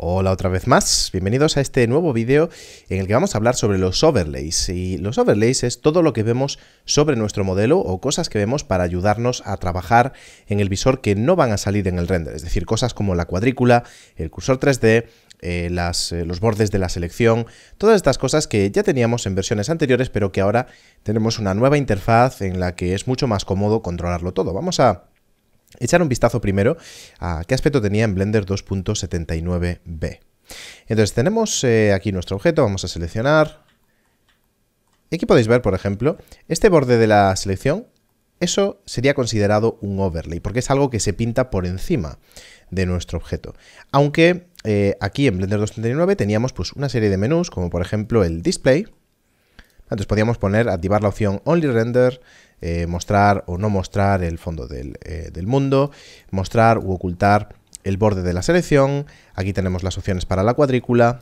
Hola otra vez más, bienvenidos a este nuevo vídeo en el que vamos a hablar sobre los overlays y los overlays es todo lo que vemos sobre nuestro modelo o cosas que vemos para ayudarnos a trabajar en el visor que no van a salir en el render, es decir, cosas como la cuadrícula, el cursor 3D, eh, las, eh, los bordes de la selección, todas estas cosas que ya teníamos en versiones anteriores pero que ahora tenemos una nueva interfaz en la que es mucho más cómodo controlarlo todo. Vamos a echar un vistazo primero a qué aspecto tenía en Blender 2.79b. Entonces tenemos eh, aquí nuestro objeto, vamos a seleccionar. Y aquí podéis ver, por ejemplo, este borde de la selección, eso sería considerado un overlay, porque es algo que se pinta por encima de nuestro objeto. Aunque eh, aquí en Blender 279 teníamos pues, una serie de menús, como por ejemplo el display, entonces podíamos poner, activar la opción Only Render, eh, mostrar o no mostrar el fondo del, eh, del mundo, mostrar u ocultar el borde de la selección. Aquí tenemos las opciones para la cuadrícula,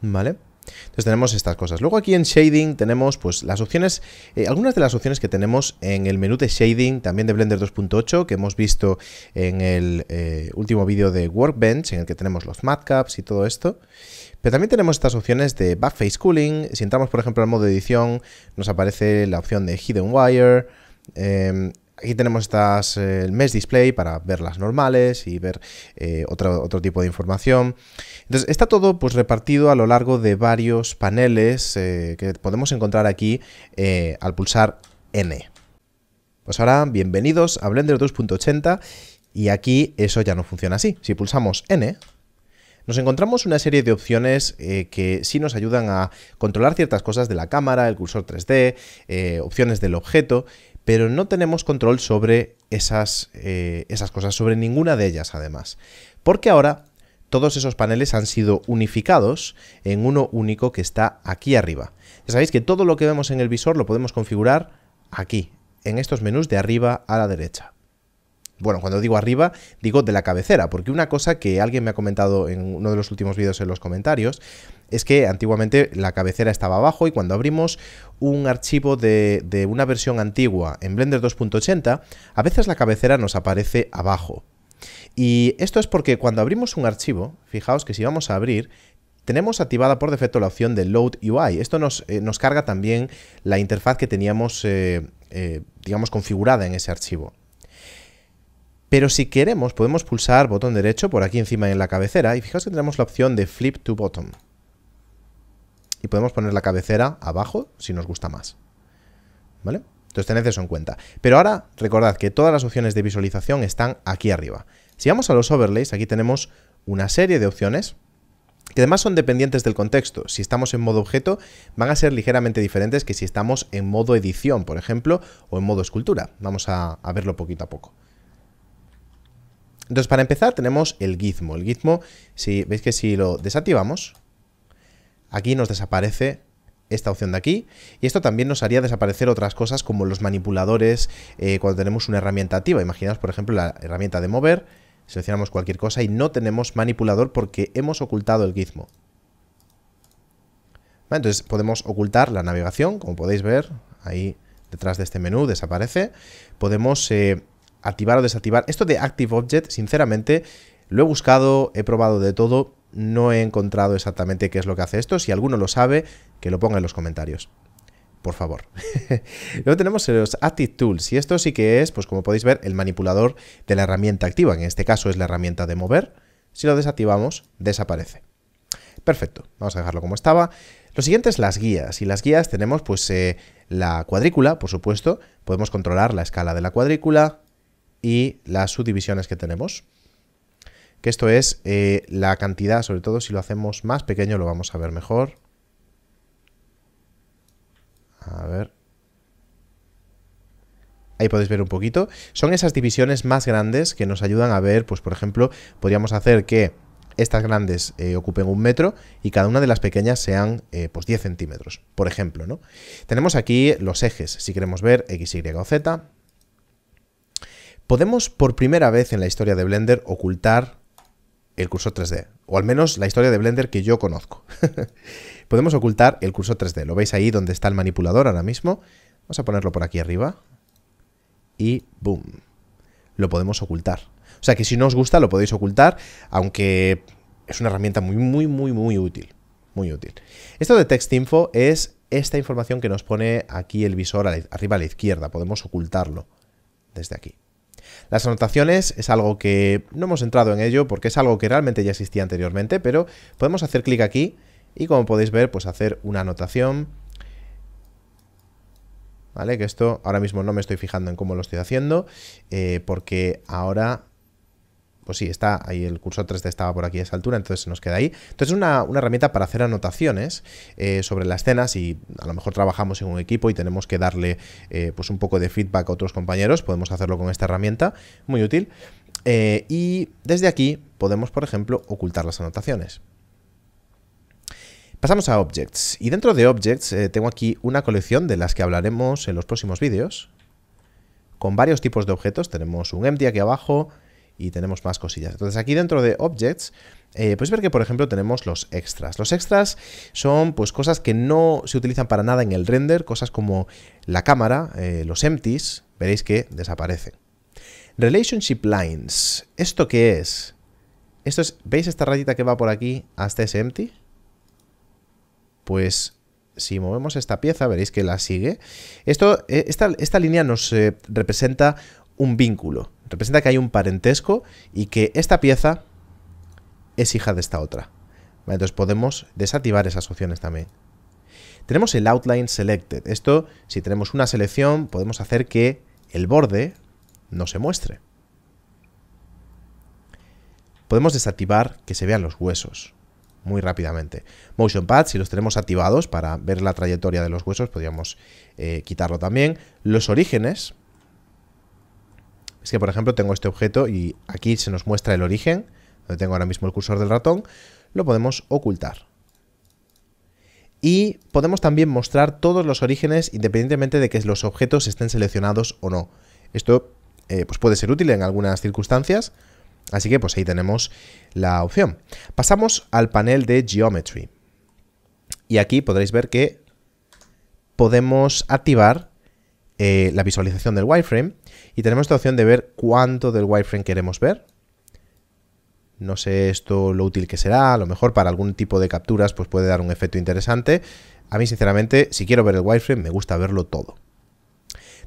¿vale? Entonces tenemos estas cosas. Luego aquí en Shading tenemos pues las opciones, eh, algunas de las opciones que tenemos en el menú de Shading, también de Blender 2.8, que hemos visto en el eh, último vídeo de Workbench, en el que tenemos los matcaps y todo esto. Pero también tenemos estas opciones de Backface Cooling. Si entramos, por ejemplo, al modo de edición, nos aparece la opción de Hidden Wire. Em, Aquí tenemos estas, eh, el mes display para ver las normales y ver eh, otro, tipo de información. Entonces está todo pues, repartido a lo largo de varios paneles eh, que podemos encontrar aquí al pulsar N. Pues ahora, bienvenidos a Blender 2.80 y aquí eso ya no funciona así. Si pulsamos N, nos encontramos una serie de opciones que sí nos ayudan a controlar ciertas cosas de la cámara, el cursor 3D, opciones del objeto, pero no tenemos control sobre esas, eh, esas cosas, sobre ninguna de ellas además. Porque ahora todos esos paneles han sido unificados en uno único que está aquí arriba. Ya sabéis que todo lo que vemos en el visor lo podemos configurar aquí, en estos menús de arriba a la derecha. Bueno, cuando digo arriba, digo de la cabecera, porque una cosa que alguien me ha comentado en uno de los últimos vídeos en los comentarios es que antiguamente la cabecera estaba abajo y cuando abrimos un archivo de, una versión antigua en Blender 2.80, a veces la cabecera nos aparece abajo. Y esto es porque cuando abrimos un archivo, fijaos que si vamos a abrir, tenemos activada por defecto la opción de Load UI. Esto eh, nos, carga también la interfaz que teníamos, eh, eh, digamos, configurada en ese archivo. Pero si queremos, podemos pulsar botón derecho por aquí encima en la cabecera y fijaos que tenemos la opción de Flip to Bottom. Y podemos poner la cabecera abajo si nos gusta más. ¿Vale? Entonces tened eso en cuenta. Pero ahora recordad que todas las opciones de visualización están aquí arriba. Si vamos a los overlays, aquí tenemos una serie de opciones que además son dependientes del contexto. Si estamos en modo objeto, van a ser ligeramente diferentes que si estamos en modo edición, por ejemplo, o en modo escultura. Vamos a, a verlo poquito a poco. Entonces, para empezar, tenemos el gizmo. El gizmo, si veis que si lo desactivamos, aquí nos desaparece esta opción de aquí. Y esto también nos haría desaparecer otras cosas como los manipuladores eh, cuando tenemos una herramienta activa. Imaginaos, por ejemplo, la herramienta de mover, seleccionamos cualquier cosa y no tenemos manipulador porque hemos ocultado el gizmo. Entonces podemos ocultar la navegación, como podéis ver, ahí detrás de este menú desaparece. Podemos eh, activar o desactivar. Esto de Active Object, sinceramente, lo he buscado, he probado de todo, no he encontrado exactamente qué es lo que hace esto. Si alguno lo sabe, que lo ponga en los comentarios. Por favor. Luego tenemos los Active Tools y esto sí que es, pues como podéis ver, el manipulador de la herramienta activa. En este caso es la herramienta de mover. Si lo desactivamos, desaparece. Perfecto, vamos a dejarlo como estaba. Lo siguiente es las guías, y las guías tenemos pues eh, la cuadrícula, por supuesto, podemos controlar la escala de la cuadrícula, y las subdivisiones que tenemos. Que esto es eh, la cantidad, sobre todo si lo hacemos más pequeño lo vamos a ver mejor. A ver. Ahí podéis ver un poquito. Son esas divisiones más grandes que nos ayudan a ver, pues por ejemplo, podríamos hacer que estas grandes eh, ocupen un metro y cada una de las pequeñas sean eh, pues 10 centímetros, por ejemplo. ¿no? Tenemos aquí los ejes, si queremos ver X, Y o Z, podemos por primera vez en la historia de Blender ocultar el cursor 3D, o al menos la historia de Blender que yo conozco. podemos ocultar el cursor 3D, lo veis ahí donde está el manipulador ahora mismo. Vamos a ponerlo por aquí arriba y boom, lo podemos ocultar. O sea que si no os gusta lo podéis ocultar, aunque es una herramienta muy, muy, muy, muy útil. Muy útil. Esto de text info es esta información que nos pone aquí el visor arriba a la izquierda. Podemos ocultarlo desde aquí. Las anotaciones es algo que no hemos entrado en ello porque es algo que realmente ya existía anteriormente, pero podemos hacer clic aquí y como podéis ver, pues hacer una anotación. ¿Vale? Que esto ahora mismo no me estoy fijando en cómo lo estoy haciendo, eh, porque ahora pues sí, está ahí el cursor 3D estaba por aquí a esa altura, entonces se nos queda ahí. Entonces es una, herramienta para hacer anotaciones eh, sobre las escenas y a lo mejor trabajamos en un equipo y tenemos que darle eh, pues un poco de feedback a otros compañeros, podemos hacerlo con esta herramienta, muy útil. Eh, y desde aquí podemos, por ejemplo, ocultar las anotaciones. Pasamos a Objects. Y dentro de Objects tengo aquí una colección de las que hablaremos en los próximos vídeos. Con varios tipos de objetos. Tenemos un empty aquí abajo, y tenemos más cosillas. Entonces aquí dentro de Objects eh, puedes ver que, por ejemplo, tenemos los extras. Los extras son pues cosas que no se utilizan para nada en el render, cosas como la cámara, eh, los empties, veréis que desaparecen. Relationship lines, ¿esto qué es? Esto es, ¿veis esta rayita que va por aquí hasta ese empty? Pues si movemos esta pieza, veréis que la sigue. Esto, eh, esta, esta línea nos eh, representa un vínculo representa que hay un parentesco y que esta pieza es hija de esta otra. entonces podemos desactivar esas opciones también. Tenemos el Outline Selected. Esto, si tenemos una selección, podemos hacer que el borde no se muestre. Podemos desactivar que se vean los huesos muy rápidamente. Motion Pad, si los tenemos activados para ver la trayectoria de los huesos, podríamos eh, quitarlo también. Los orígenes, es que, por ejemplo, tengo este objeto y aquí se nos muestra el origen, donde tengo ahora mismo el cursor del ratón, lo podemos ocultar. Y podemos también mostrar todos los orígenes independientemente de que los objetos estén seleccionados o no. Esto eh, pues puede ser útil en algunas circunstancias, así que pues ahí tenemos la opción. Pasamos al panel de Geometry. Y aquí podréis ver que podemos activar eh, la visualización del wireframe y tenemos esta opción de ver cuánto del wireframe queremos ver. No sé esto lo útil que será, a lo mejor para algún tipo de capturas pues puede dar un efecto interesante. A mí sinceramente, si quiero ver el wireframe, me gusta verlo todo.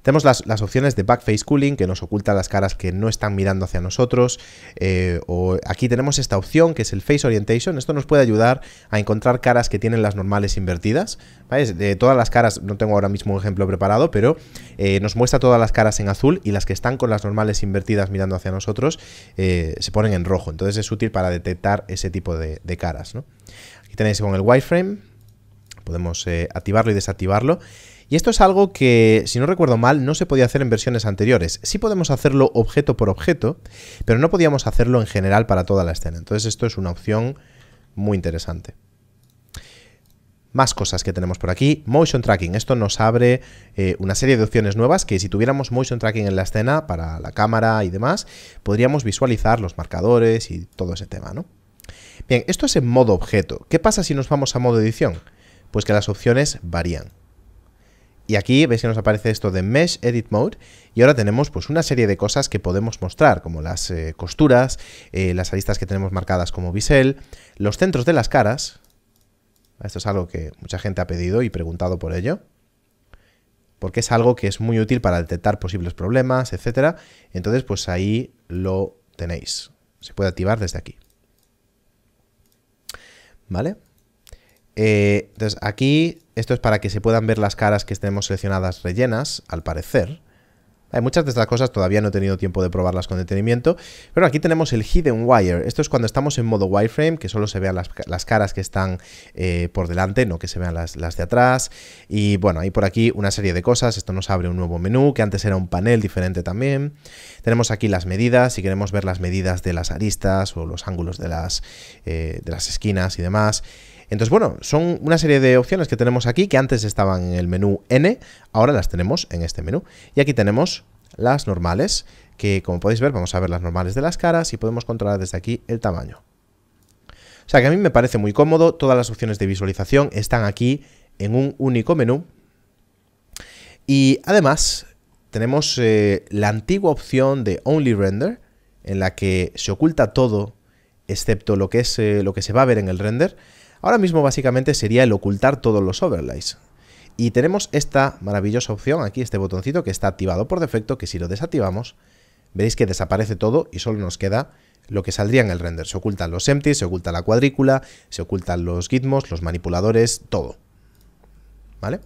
Tenemos las, opciones de backface cooling, que nos oculta las caras que no están mirando hacia nosotros. Eh, aquí tenemos esta opción, que es el face orientation. Esto nos puede ayudar a encontrar caras que tienen las normales invertidas. De todas las caras, no tengo ahora mismo un ejemplo preparado, pero eh, nos muestra todas las caras en azul y las que están con las normales invertidas mirando hacia nosotros eh, se ponen en rojo. Entonces es útil para detectar ese tipo de, caras. ¿no? Aquí tenéis con el wireframe, podemos activarlo y desactivarlo. Y esto es algo que, si no recuerdo mal, no se podía hacer en versiones anteriores. Sí podemos hacerlo objeto por objeto, pero no podíamos hacerlo en general para toda la escena. Entonces esto es una opción muy interesante. Más cosas que tenemos por aquí. Motion tracking. Esto nos abre eh, una serie de opciones nuevas que si tuviéramos motion tracking en la escena para la cámara y demás, podríamos visualizar los marcadores y todo ese tema, Bien, esto es en modo objeto. ¿Qué pasa si nos vamos a modo edición? Pues que las opciones varían. Y aquí veis que nos aparece esto de Mesh Edit Mode y ahora tenemos pues una serie de cosas que podemos mostrar, como las eh, costuras, eh, las aristas que tenemos marcadas como bisel, los centros de las caras, esto es algo que mucha gente ha pedido y preguntado por ello, porque es algo que es muy útil para detectar posibles problemas, etc. Entonces pues ahí lo tenéis, se puede activar desde aquí. ¿Vale? Eh, entonces, aquí, esto es para que se puedan ver las caras que tenemos seleccionadas rellenas, al parecer. Hay muchas de estas cosas todavía no he tenido tiempo de probarlas con detenimiento, pero aquí tenemos el Hidden Wire. Esto es cuando estamos en modo wireframe, que solo se vean las, caras que están eh, por delante, no que se vean las, de atrás. Y bueno, hay por aquí una serie de cosas. Esto nos abre un nuevo menú, que antes era un panel diferente también. Tenemos aquí las medidas, si queremos ver las medidas de las aristas o los ángulos de las, eh, de las esquinas y demás. Entonces, bueno, son una serie de opciones que tenemos aquí que antes estaban en el menú N, ahora las tenemos en este menú. Y aquí tenemos las normales, que como podéis ver, vamos a ver las normales de las caras y podemos controlar desde aquí el tamaño. O sea que a mí me parece muy cómodo, todas las opciones de visualización están aquí en un único menú. Y además tenemos eh, la antigua opción de Only Render, en la que se oculta todo excepto lo que, es, eh, lo que se va a ver en el render. Ahora mismo básicamente sería el ocultar todos los overlays. Y tenemos esta maravillosa opción aquí, este botoncito que está activado por defecto, que si lo desactivamos, veréis que desaparece todo y solo nos queda lo que saldría en el render. Se ocultan los empties, se oculta la cuadrícula, se ocultan los gizmos, los manipuladores, todo. ¿Vale?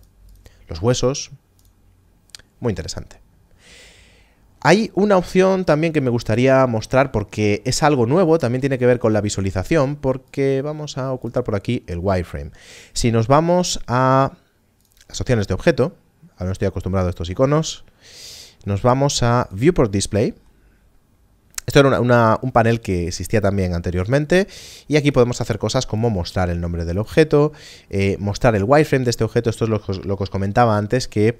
Los huesos. Muy interesante. Hay una opción también que me gustaría mostrar porque es algo nuevo, también tiene que ver con la visualización, porque vamos a ocultar por aquí el wireframe. Si nos vamos a las opciones de objeto, ahora no estoy acostumbrado a estos iconos, nos vamos a Viewport Display, esto era un panel que existía también anteriormente y aquí podemos hacer cosas como mostrar el nombre del objeto, eh, mostrar el wireframe de este objeto, esto es lo, que os comentaba antes que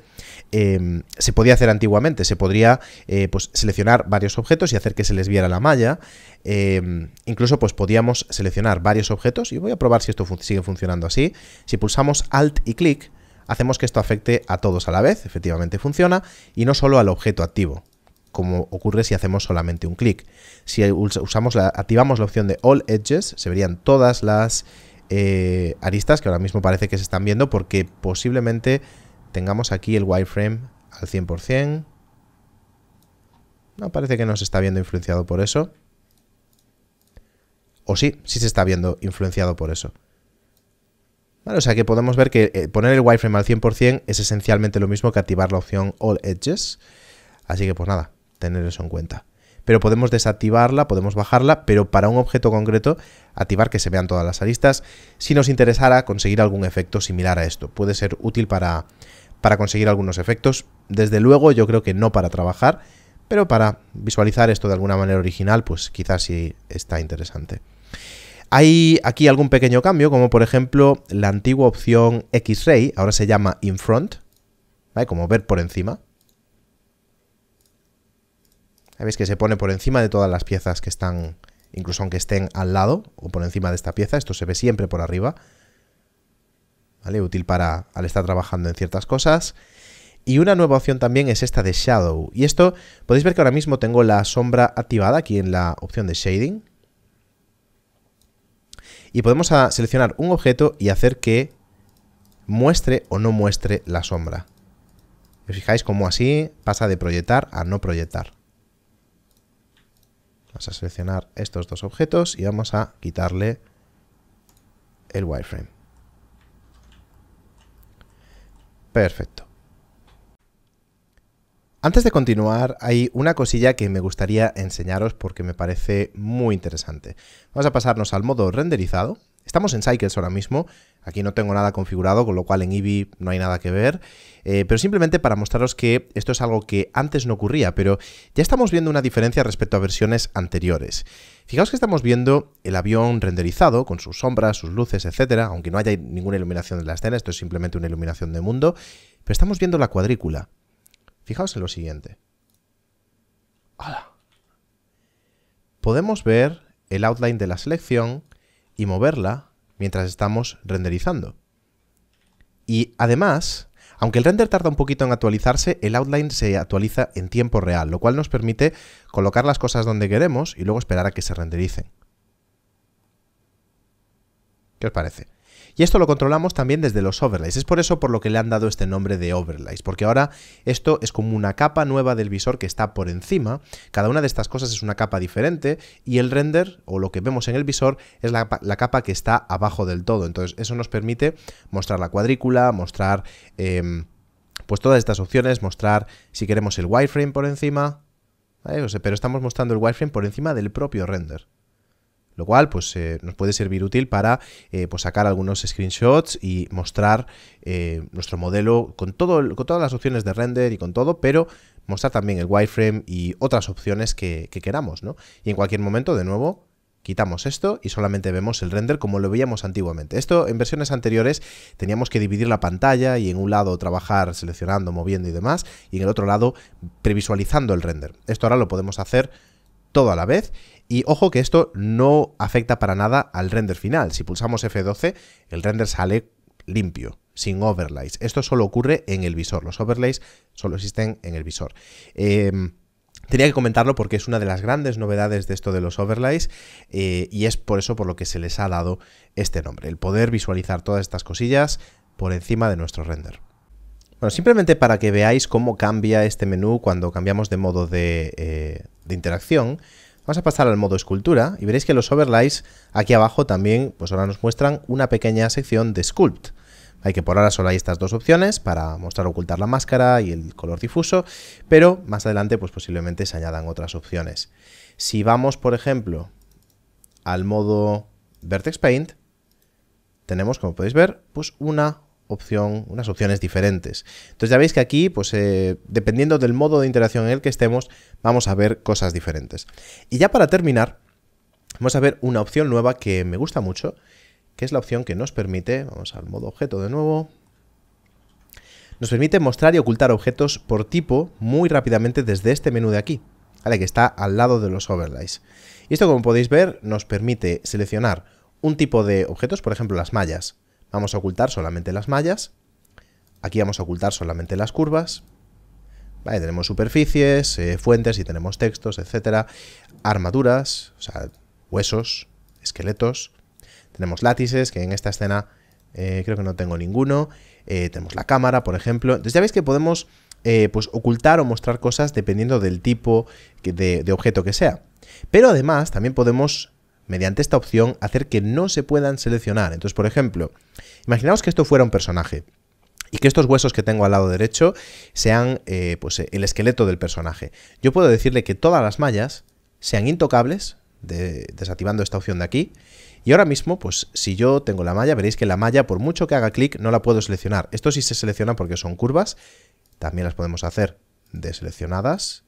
em, se podía hacer antiguamente, se podría eh, pues, seleccionar varios objetos y hacer que se les viera la malla, em, incluso pues podíamos seleccionar varios objetos y voy a probar si esto sigue funcionando así, si pulsamos Alt y clic hacemos que esto afecte a todos a la vez, efectivamente funciona, y no solo al objeto activo como ocurre si hacemos solamente un clic. Si usamos activamos la opción de All Edges, se verían todas las eh, aristas que ahora mismo parece que se están viendo porque posiblemente tengamos aquí el wireframe al 100%. No, parece que no se está viendo influenciado por eso. O sí, sí se está viendo influenciado por eso. Vale, o sea que podemos ver que eh, poner el wireframe al 100% es esencialmente lo mismo que activar la opción All Edges. Así que pues nada, tener eso en cuenta. Pero podemos desactivarla, podemos bajarla, pero para un objeto concreto, activar que se vean todas las aristas, si nos interesara conseguir algún efecto similar a esto. Puede ser útil para, para conseguir algunos efectos. Desde luego, yo creo que no para trabajar, pero para visualizar esto de alguna manera original, pues quizás sí está interesante. Hay aquí algún pequeño cambio, como por ejemplo la antigua opción X-Ray, ahora se llama Infront, ¿vale? como ver por encima. Veis que se pone por encima de todas las piezas que están, incluso aunque estén al lado o por encima de esta pieza, esto se ve siempre por arriba. ¿Vale? Útil para al estar trabajando en ciertas cosas. Y una nueva opción también es esta de Shadow. Y esto, podéis ver que ahora mismo tengo la sombra activada aquí en la opción de Shading. Y podemos ah, seleccionar un objeto y hacer que muestre o no muestre la sombra. ¿Os fijáis cómo así pasa de proyectar a no proyectar? Vamos a seleccionar estos dos objetos y vamos a quitarle el wireframe. Perfecto. Antes de continuar, hay una cosilla que me gustaría enseñaros porque me parece muy interesante. Vamos a pasarnos al modo renderizado Estamos en Cycles ahora mismo. Aquí no tengo nada configurado, con lo cual en Eevee no hay nada que ver. Eh, pero simplemente para mostraros que esto es algo que antes no ocurría, pero ya estamos viendo una diferencia respecto a versiones anteriores. Fijaos que estamos viendo el avión renderizado, con sus sombras, sus luces, etcétera, aunque no haya ninguna iluminación de la escena, esto es simplemente una iluminación de mundo. Pero estamos viendo la cuadrícula. Fijaos en lo siguiente. Podemos ver el outline de la selección y moverla mientras estamos renderizando. Y además, aunque el render tarda un poquito en actualizarse, el outline se actualiza en tiempo real, lo cual nos permite colocar las cosas donde queremos y luego esperar a que se rendericen. ¿Qué os parece? Y esto lo controlamos también desde los overlays. Es por eso por lo que le han dado este nombre de overlays, porque ahora esto es como una capa nueva del visor que está por encima. Cada una de estas cosas es una capa diferente y el render o lo que vemos en el visor es la, capa que está abajo del todo. Entonces eso nos permite mostrar la cuadrícula, mostrar... Em, pues todas estas opciones, mostrar si queremos el wireframe por encima, pero estamos mostrando el wireframe por encima del propio render lo cual pues, eh, nos puede servir útil para eh, pues sacar algunos screenshots y mostrar eh, nuestro modelo con, todo, con todas las opciones de render y con todo, pero mostrar también el wireframe y otras opciones que, queramos. ¿no? Y en cualquier momento, de nuevo, quitamos esto y solamente vemos el render como lo veíamos antiguamente. Esto en versiones anteriores teníamos que dividir la pantalla y en un lado trabajar seleccionando, moviendo y demás, y en el otro lado previsualizando el render. Esto ahora lo podemos hacer todo a la vez. Y ojo que esto no afecta para nada al render final. Si pulsamos F12, el render sale limpio, sin overlays. Esto solo ocurre en el visor. Los overlays solo existen en el visor. Em, tenía que comentarlo porque es una de las grandes novedades de esto de los overlays eh, y es por eso por lo que se les ha dado este nombre. El poder visualizar todas estas cosillas por encima de nuestro render. Bueno, simplemente para que veáis cómo cambia este menú cuando cambiamos de modo eh, de, interacción, Vamos a pasar al modo escultura y veréis que los overlays aquí abajo también pues ahora nos muestran una pequeña sección de sculpt. Hay que por ahora solo hay estas dos opciones para mostrar o ocultar la máscara y el color difuso, pero más adelante pues posiblemente se añadan otras opciones. Si vamos por ejemplo al modo Vertex Paint, tenemos como podéis ver pues una opción, unas opciones diferentes. Entonces ya veis que aquí, pues eh, dependiendo del modo de interacción en el que estemos, vamos a ver cosas diferentes. Y ya para terminar, vamos a ver una opción nueva que me gusta mucho, que es la opción que nos permite, vamos al modo objeto de nuevo, nos permite mostrar y ocultar objetos por tipo muy rápidamente desde este menú de aquí, que está al lado de los overlays. Y esto, como podéis ver, nos permite seleccionar un tipo de objetos, por ejemplo las mallas, Vamos a ocultar solamente las mallas. Aquí vamos a ocultar solamente las curvas. tenemos superficies, eh, fuentes y tenemos textos, etcétera. Armaduras, o sea, huesos, esqueletos. Tenemos látices, que en esta escena eh, creo que no tengo ninguno. Eh, tenemos la cámara, por ejemplo. Entonces ya veis que podemos pues, ocultar o mostrar cosas dependiendo del tipo de, objeto que sea. Pero además también podemos mediante esta opción, hacer que no se puedan seleccionar. Entonces, por ejemplo, imaginaos que esto fuera un personaje y que estos huesos que tengo al lado derecho sean eh, pues, eh, el esqueleto del personaje. Yo puedo decirle que todas las mallas sean intocables, desactivando esta opción de aquí, y ahora mismo, pues si yo tengo la malla, veréis que la malla, por mucho que haga clic, no la puedo seleccionar. Esto sí se selecciona porque son curvas, también las podemos hacer deseleccionadas,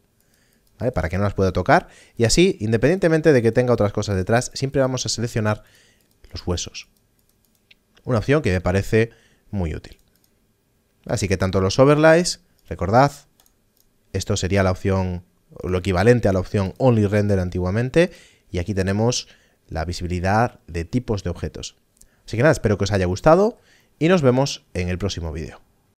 para que no las pueda tocar. Y así, independientemente de que tenga otras cosas detrás, siempre vamos a seleccionar los huesos. Una opción que me parece muy útil. Así que tanto los overlays, recordad, esto sería la opción, lo equivalente a la opción Only Render antiguamente, y aquí tenemos la visibilidad de tipos de objetos. Así que nada, espero que os haya gustado y nos vemos en el próximo vídeo.